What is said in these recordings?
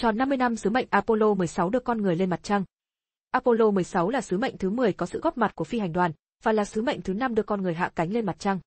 Tròn 50 năm sứ mệnh Apollo 16 đưa con người lên mặt trăng. Apollo 16 là sứ mệnh thứ 10 có sự góp mặt của phi hành đoàn và là sứ mệnh thứ 5 đưa con người hạ cánh lên mặt trăng.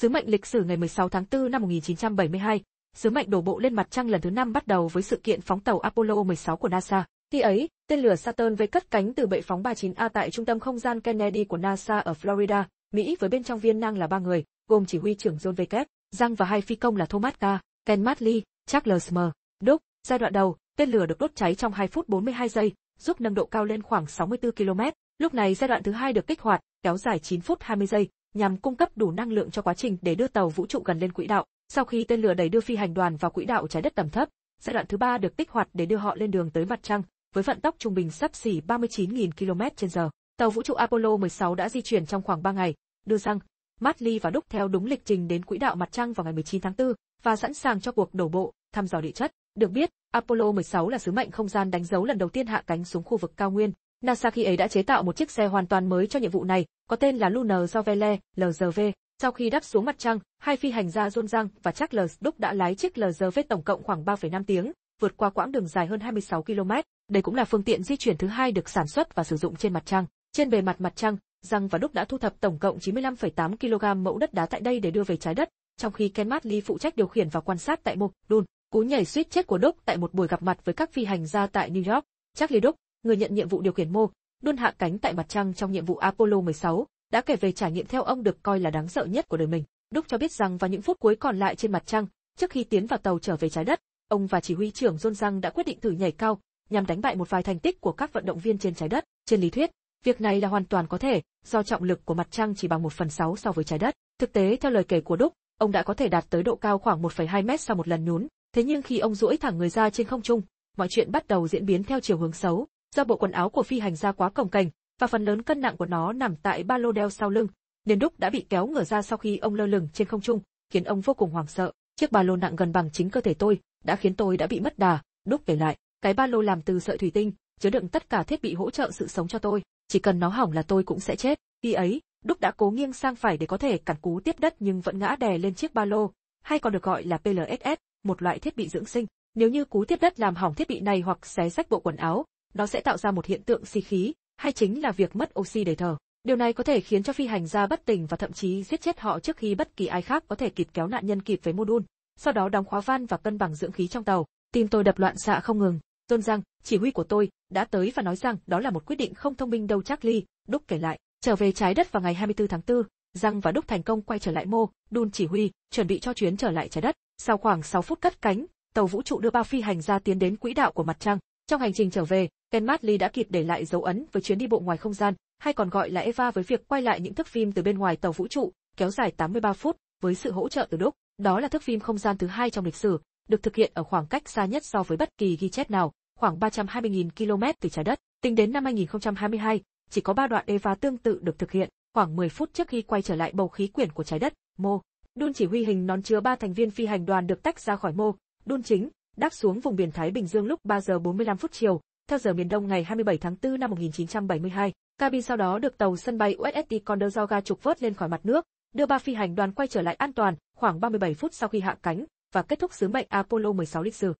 Sứ mệnh lịch sử ngày 16 tháng 4 năm 1972, sứ mệnh đổ bộ lên mặt trăng lần thứ 5 bắt đầu với sự kiện phóng tàu Apollo 16 của NASA. Khi ấy, tên lửa Saturn V cất cánh từ bệ phóng 39A tại trung tâm không gian Kennedy của NASA ở Florida, Mỹ với bên trong viên năng là ba người, gồm chỉ huy trưởng John V. Kett, Răng và hai phi công là Thomas K, Ken Matley, Charles M. Đúc, Giai đoạn đầu, tên lửa được đốt cháy trong 2 phút 42 giây, giúp nâng độ cao lên khoảng 64 km. Lúc này giai đoạn thứ hai được kích hoạt, kéo dài 9 phút 20 giây, nhằm cung cấp đủ năng lượng cho quá trình để đưa tàu vũ trụ gần lên quỹ đạo. Sau khi tên lửa đẩy đưa phi hành đoàn vào quỹ đạo trái đất tầm thấp, giai đoạn thứ ba được kích hoạt để đưa họ lên đường tới mặt trăng, với vận tốc trung bình sắp xỉ 39.000 km/h. Tàu vũ trụ Apollo 16 đã di chuyển trong khoảng 3 ngày, đưa răng, mát ly và đúc theo đúng lịch trình đến quỹ đạo mặt trăng vào ngày 19 tháng 4 và sẵn sàng cho cuộc đổ bộ, thăm dò địa chất. Được biết, Apollo 16 là sứ mệnh không gian đánh dấu lần đầu tiên hạ cánh xuống khu vực cao nguyên. NASA khi ấy đã chế tạo một chiếc xe hoàn toàn mới cho nhiệm vụ này, có tên là Lunar Rover LRV. Sau khi đáp xuống mặt trăng, hai phi hành gia John Zhang và Charles Duke đã lái chiếc LRV tổng cộng khoảng 3,5 tiếng, vượt qua quãng đường dài hơn 26 km. Đây cũng là phương tiện di chuyển thứ hai được sản xuất và sử dụng trên mặt trăng. Trên bề mặt mặt trăng, Zhang và Duke đã thu thập tổng cộng 95,8 kg mẫu đất đá tại đây để đưa về trái đất, trong khi Ken Matley phụ trách điều khiển và quan sát tại Mộc Đun. Cú nhảy suýt chết của Đúc tại một buổi gặp mặt với các phi hành gia tại New York, Charlie Đúc, người nhận nhiệm vụ điều khiển mô, đun hạ cánh tại mặt trăng trong nhiệm vụ Apollo 16, đã kể về trải nghiệm theo ông được coi là đáng sợ nhất của đời mình. Đúc cho biết rằng vào những phút cuối còn lại trên mặt trăng, trước khi tiến vào tàu trở về trái đất, ông và chỉ huy trưởng John Răng đã quyết định thử nhảy cao, nhằm đánh bại một vài thành tích của các vận động viên trên trái đất. Trên lý thuyết, việc này là hoàn toàn có thể, do trọng lực của mặt trăng chỉ bằng 1 phần 6 so với trái đất. Thực tế theo lời kể của Đúc, ông đã có thể đạt tới độ cao khoảng 1,2 mét sau một lần nhún, Thế nhưng khi ông duỗi thẳng người ra trên không trung, mọi chuyện bắt đầu diễn biến theo chiều hướng xấu, do bộ quần áo của phi hành gia quá cồng kềnh và phần lớn cân nặng của nó nằm tại ba lô đeo sau lưng, nên đúc đã bị kéo ngửa ra sau khi ông lơ lửng trên không trung, khiến ông vô cùng hoảng sợ. Chiếc ba lô nặng gần bằng chính cơ thể tôi, đã khiến tôi đã bị mất đà, đúc kể lại, cái ba lô làm từ sợi thủy tinh, chứa đựng tất cả thiết bị hỗ trợ sự sống cho tôi, chỉ cần nó hỏng là tôi cũng sẽ chết. Khi ấy, đúc đã cố nghiêng sang phải để có thể cản cú tiếp đất nhưng vẫn ngã đè lên chiếc ba lô, hay còn được gọi là PLSS, một loại thiết bị dưỡng sinh. Nếu như cú tiếp đất làm hỏng thiết bị này hoặc xé rách bộ quần áo, nó sẽ tạo ra một hiện tượng si khí, hay chính là việc mất oxy để thở. Điều này có thể khiến cho phi hành gia bất tỉnh và thậm chí giết chết họ trước khi bất kỳ ai khác có thể kịp kéo nạn nhân kịp với mô đun. Sau đó đóng khóa van và cân bằng dưỡng khí trong tàu. Tim tôi đập loạn xạ không ngừng. Tôn rằng, chỉ huy của tôi đã tới và nói rằng đó là một quyết định không thông minh đâu Charlie, Đúc kể lại. Trở về trái đất vào ngày 24 tháng 4, Răng và Đúc thành công quay trở lại mô, đun chỉ huy, chuẩn bị cho chuyến trở lại trái đất. Sau khoảng 6 phút cất cánh, tàu vũ trụ đưa bao phi hành gia tiến đến quỹ đạo của mặt trăng. Trong hành trình trở về, Ken Marley đã kịp để lại dấu ấn với chuyến đi bộ ngoài không gian, hay còn gọi là Eva với việc quay lại những thước phim từ bên ngoài tàu vũ trụ, kéo dài 83 phút, với sự hỗ trợ từ Đức. Đó là thước phim không gian thứ hai trong lịch sử, được thực hiện ở khoảng cách xa nhất so với bất kỳ ghi chép nào, khoảng 320.000 km từ trái đất. Tính đến năm 2022, chỉ có 3 đoạn Eva tương tự được thực hiện, khoảng 10 phút trước khi quay trở lại bầu khí quyển của trái đất, Mô. Đun chỉ huy hình nón chứa ba thành viên phi hành đoàn được tách ra khỏi mô, đun chính, đáp xuống vùng biển Thái Bình Dương lúc 3 giờ 45 phút chiều, theo giờ miền Đông ngày 27 tháng 4 năm 1972. Cabin sau đó được tàu sân bay USS Condor Ga trục vớt lên khỏi mặt nước, đưa ba phi hành đoàn quay trở lại an toàn khoảng 37 phút sau khi hạ cánh và kết thúc sứ mệnh Apollo 16 lịch sử.